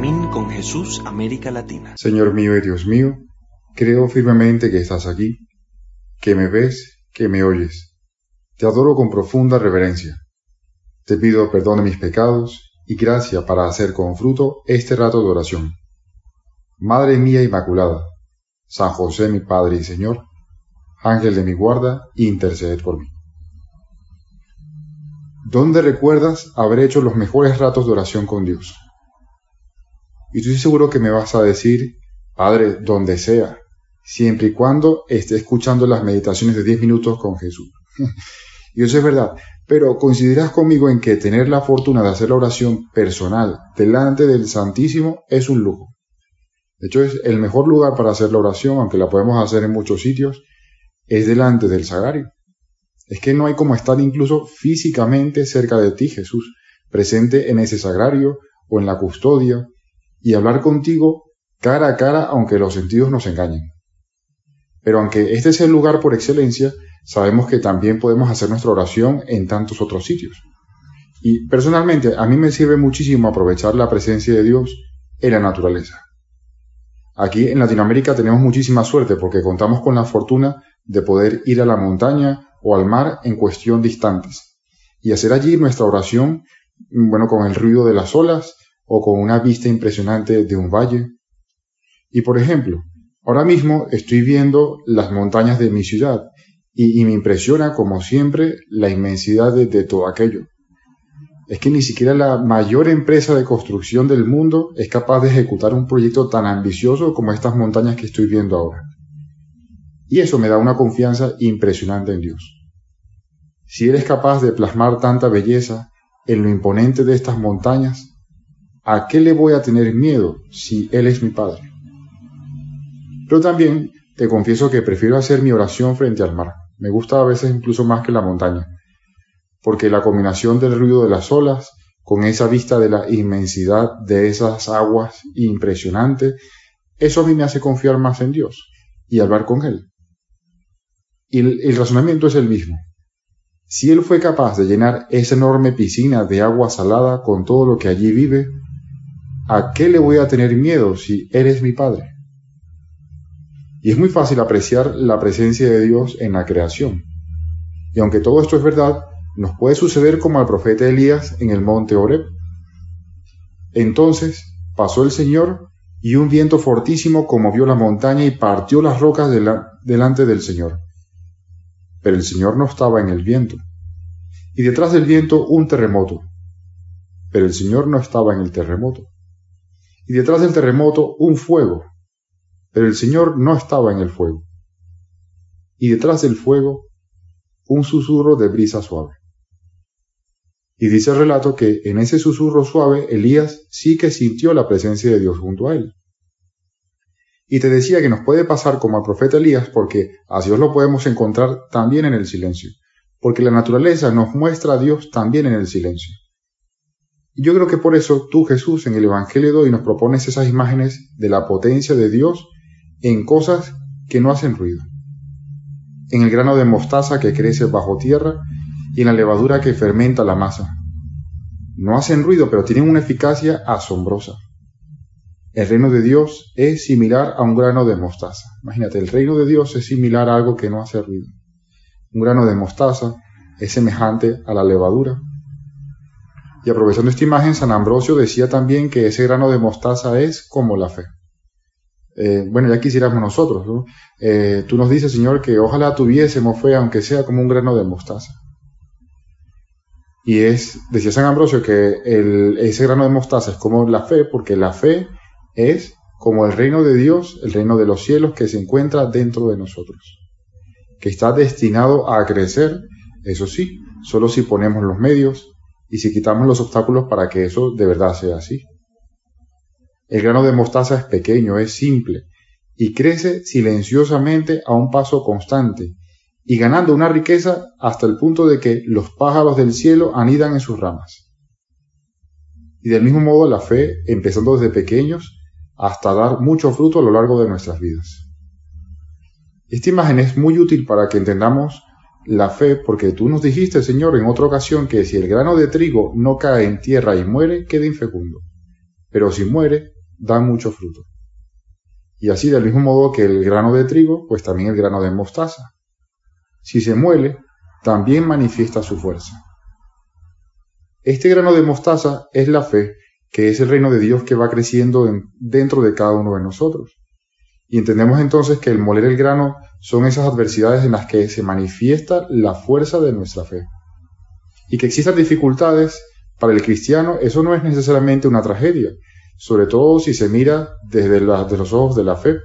min con Jesús, América Latina. Señor mío y Dios mío, creo firmemente que estás aquí, que me ves, que me oyes. Te adoro con profunda reverencia. Te pido perdón de mis pecados y gracia para hacer con fruto este rato de oración. Madre mía Inmaculada, San José mi Padre y Señor, Ángel de mi guarda, intercede por mí. ¿Dónde recuerdas haber hecho los mejores ratos de oración con Dios? Y estoy seguro que me vas a decir, Padre, donde sea, siempre y cuando esté escuchando las meditaciones de 10 minutos con Jesús. y eso es verdad. Pero consideras conmigo en que tener la fortuna de hacer la oración personal delante del Santísimo es un lujo. De hecho, es el mejor lugar para hacer la oración, aunque la podemos hacer en muchos sitios, es delante del sagrario. Es que no hay como estar incluso físicamente cerca de ti, Jesús, presente en ese sagrario o en la custodia y hablar contigo cara a cara aunque los sentidos nos engañen. Pero aunque este es el lugar por excelencia, sabemos que también podemos hacer nuestra oración en tantos otros sitios. Y personalmente a mí me sirve muchísimo aprovechar la presencia de Dios en la naturaleza. Aquí en Latinoamérica tenemos muchísima suerte porque contamos con la fortuna de poder ir a la montaña o al mar en cuestión distantes y hacer allí nuestra oración, mm, bueno, con el ruido de las olas, o con una vista impresionante de un valle. Y por ejemplo, ahora mismo estoy viendo las montañas de mi ciudad y, me impresiona como siempre la inmensidad de, de todo aquello. Es que ni siquiera la mayor empresa de construcción del mundo es capaz de ejecutar un proyecto tan ambicioso como estas montañas que estoy viendo ahora. Y eso me da una confianza impresionante en Dios. Si eres capaz de plasmar tanta belleza en lo imponente de estas montañas, ¿a qué le voy a tener miedo si Él es mi Padre? Pero también te confieso que prefiero hacer mi oración frente al mar. Me gusta a veces incluso más que la montaña, porque la combinación del ruido de las olas con esa vista de la inmensidad de esas aguas impresionante, eso a mí me hace confiar más en Dios y hablar con Él. Y el, el razonamiento es el mismo. Si Él fue capaz de llenar esa enorme piscina de agua salada con todo lo que allí vive, ¿a qué le voy a tener miedo si eres mi Padre? Y es muy fácil apreciar la presencia de Dios en la creación. Y aunque todo esto es verdad, nos puede suceder como al profeta Elías en el monte Horeb. Entonces pasó el Señor y un viento fortísimo conmovió la montaña y partió las rocas delante del Señor. Pero el Señor no estaba en el viento. Y detrás del viento un terremoto. Pero el Señor no estaba en el terremoto y detrás del terremoto un fuego, pero el Señor no estaba en el fuego. Y detrás del fuego un susurro de brisa suave. Y dice el relato que en ese susurro suave Elías sí que sintió la presencia de Dios junto a él. Y te decía que nos puede pasar como al profeta Elías porque a Dios lo podemos encontrar también en el silencio, porque la naturaleza nos muestra a Dios también en el silencio yo creo que por eso tú, Jesús, en el Evangelio nos propones esas imágenes de la potencia de Dios en cosas que no hacen ruido. En el grano de mostaza que crece bajo tierra y en la levadura que fermenta la masa. No hacen ruido, pero tienen una eficacia asombrosa. El reino de Dios es similar a un grano de mostaza. Imagínate, el reino de Dios es similar a algo que no hace ruido. Un grano de mostaza es semejante a la levadura, y aprovechando esta imagen, San Ambrosio decía también que ese grano de mostaza es como la fe. Eh, bueno, ya quisiéramos nosotros. Eh, tú nos dices, Señor, que ojalá tuviésemos fe, aunque sea como un grano de mostaza. Y es, decía San Ambrosio, que ese grano de mostaza es como la fe, porque la fe es como el reino de Dios, el reino de los cielos que se encuentra dentro de nosotros, que está destinado a crecer, eso sí, solo si ponemos los medios, y si quitamos los obstáculos para que eso de verdad sea así. El grano de mostaza es pequeño, es simple, y crece silenciosamente a un paso constante, y ganando una riqueza hasta el punto de que los pájaros del cielo anidan en sus ramas. Y del mismo modo la fe, empezando desde pequeños, hasta dar mucho fruto a lo largo de nuestras vidas. Esta imagen es muy útil para que entendamos la fe, porque tú nos dijiste, Señor, en otra ocasión, que si el grano de trigo no cae en tierra y muere, queda infecundo, pero si muere, da mucho fruto. Y así del mismo modo que el grano de trigo, pues también el grano de mostaza. Si se muele, también manifiesta su fuerza. Este grano de mostaza es la fe, que es el reino de Dios que va creciendo dentro de cada uno de nosotros. Y entendemos entonces que el moler el grano son esas adversidades en las que se manifiesta la fuerza de nuestra fe. Y que existan dificultades para el cristiano, eso no es necesariamente una tragedia, sobre todo si se mira desde, los ojos de la fe.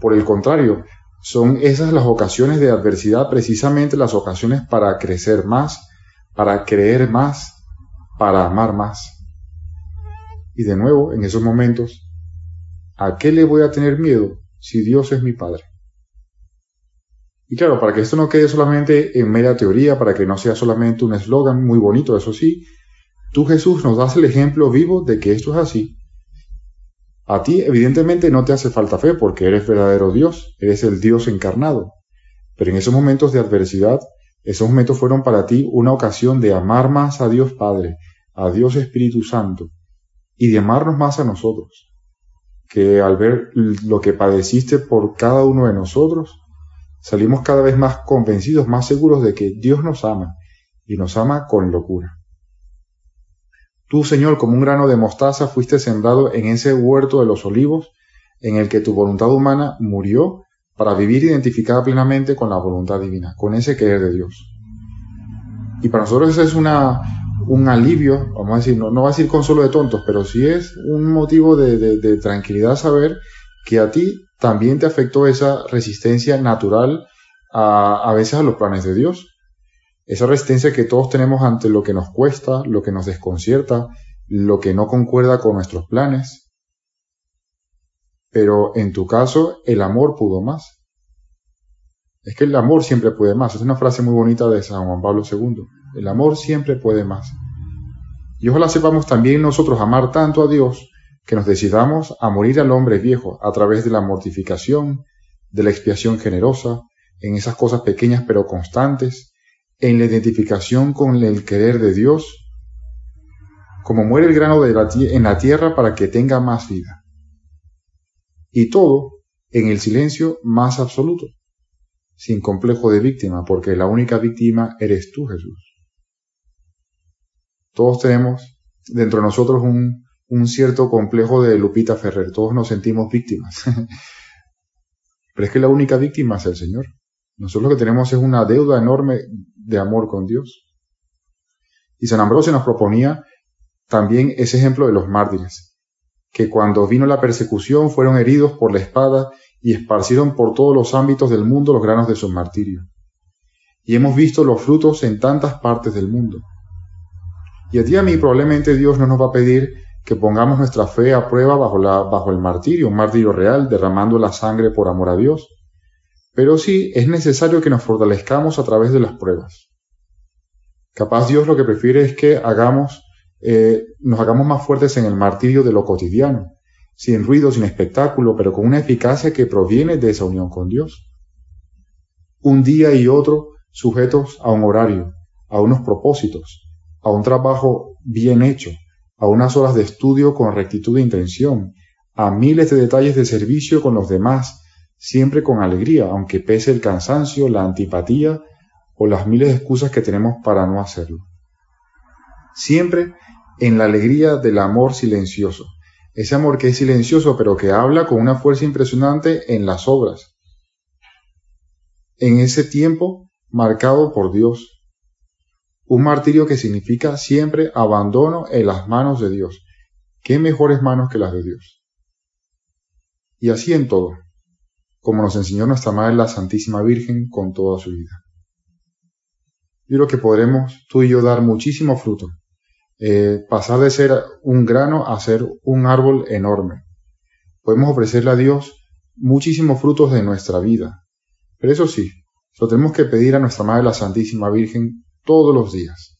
Por el contrario, son esas las ocasiones de adversidad, precisamente las ocasiones para crecer más, para creer más, para amar más. Y de nuevo, en esos momentos, ¿A qué le voy a tener miedo si Dios es mi Padre? Y claro, para que esto no quede solamente en mera teoría, para que no sea solamente un eslogan muy bonito, eso sí, tú Jesús nos das el ejemplo vivo de que esto es así. A ti evidentemente no te hace falta fe porque eres verdadero Dios, eres el Dios encarnado. Pero en esos momentos de adversidad, esos momentos fueron para ti una ocasión de amar más a Dios Padre, a Dios Espíritu Santo y de amarnos más a nosotros que al ver lo que padeciste por cada uno de nosotros, salimos cada vez más convencidos, más seguros de que Dios nos ama y nos ama con locura. Tú, Señor, como un grano de mostaza fuiste sembrado en ese huerto de los olivos en el que tu voluntad humana murió para vivir identificada plenamente con la voluntad divina, con ese querer de Dios. Y para nosotros esa es una, un alivio, vamos a decir, no, no va a decir consuelo de tontos, pero sí es un motivo de, tranquilidad saber que a ti también te afectó esa resistencia natural a, a veces a los planes de Dios. Esa resistencia que todos tenemos ante lo que nos cuesta, lo que nos desconcierta, lo que no concuerda con nuestros planes. Pero en tu caso, el amor pudo más. Es que el amor siempre puede más. Es una frase muy bonita de San Juan Pablo II. El amor siempre puede más. Y ojalá sepamos también nosotros amar tanto a Dios que nos decidamos a morir al hombre viejo a través de la mortificación, de la expiación generosa, en esas cosas pequeñas pero constantes, en la identificación con el querer de Dios, como muere el grano de en la tierra para que tenga más vida. Y todo en el silencio más absoluto, sin complejo de víctima, porque la única víctima eres tú, Jesús. Todos tenemos dentro de nosotros un, cierto complejo de Lupita Ferrer. Todos nos sentimos víctimas. Pero es que la única víctima es el Señor. Nosotros lo que tenemos es una deuda enorme de amor con Dios. Y San Ambrosio nos proponía también ese ejemplo de los mártires, que cuando vino la persecución fueron heridos por la espada y esparcieron por todos los ámbitos del mundo los granos de su martirio. Y hemos visto los frutos en tantas partes del mundo. Y a ti a mí probablemente Dios no nos va a pedir que pongamos nuestra fe a prueba bajo, bajo el martirio, un martirio real, derramando la sangre por amor a Dios. Pero sí es necesario que nos fortalezcamos a través de las pruebas. Capaz Dios lo que prefiere es que hagamos, eh, nos hagamos más fuertes en el martirio de lo cotidiano, sin ruido, sin espectáculo, pero con una eficacia que proviene de esa unión con Dios. Un día y otro sujetos a un horario, a unos propósitos, a un trabajo bien hecho, a unas horas de estudio con rectitud de intención, a miles de detalles de servicio con los demás, siempre con alegría, aunque pese el cansancio, la antipatía o las miles de excusas que tenemos para no hacerlo. Siempre en la alegría del amor silencioso, ese amor que es silencioso pero que habla con una fuerza impresionante en las obras, en ese tiempo marcado por Dios, un martirio que significa siempre abandono en las manos de Dios. ¿Qué mejores manos que las de Dios? Y así en todo, como nos enseñó nuestra Madre la Santísima Virgen con toda su vida. Yo creo que podremos tú y yo dar muchísimo fruto, eh, pasar de ser un grano a ser un árbol enorme. Podemos ofrecerle a Dios muchísimos frutos de nuestra vida, pero eso sí, lo tenemos que pedir a nuestra Madre la Santísima Virgen todos los días.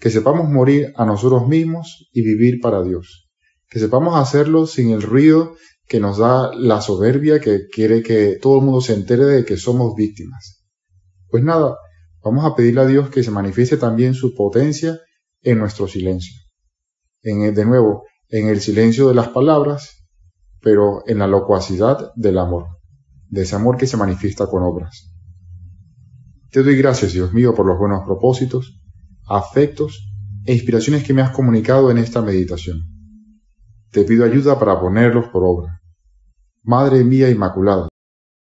Que sepamos morir a nosotros mismos y vivir para Dios. Que sepamos hacerlo sin el ruido que nos da la soberbia que quiere que todo el mundo se entere de que somos víctimas. Pues nada, vamos a pedirle a Dios que se manifieste también su potencia en nuestro silencio. En de nuevo, en el silencio de las palabras, pero en la locuacidad del amor, de ese amor que se manifiesta con obras. Te doy gracias, Dios mío, por los buenos propósitos, afectos e inspiraciones que me has comunicado en esta meditación. Te pido ayuda para ponerlos por obra. Madre mía Inmaculada,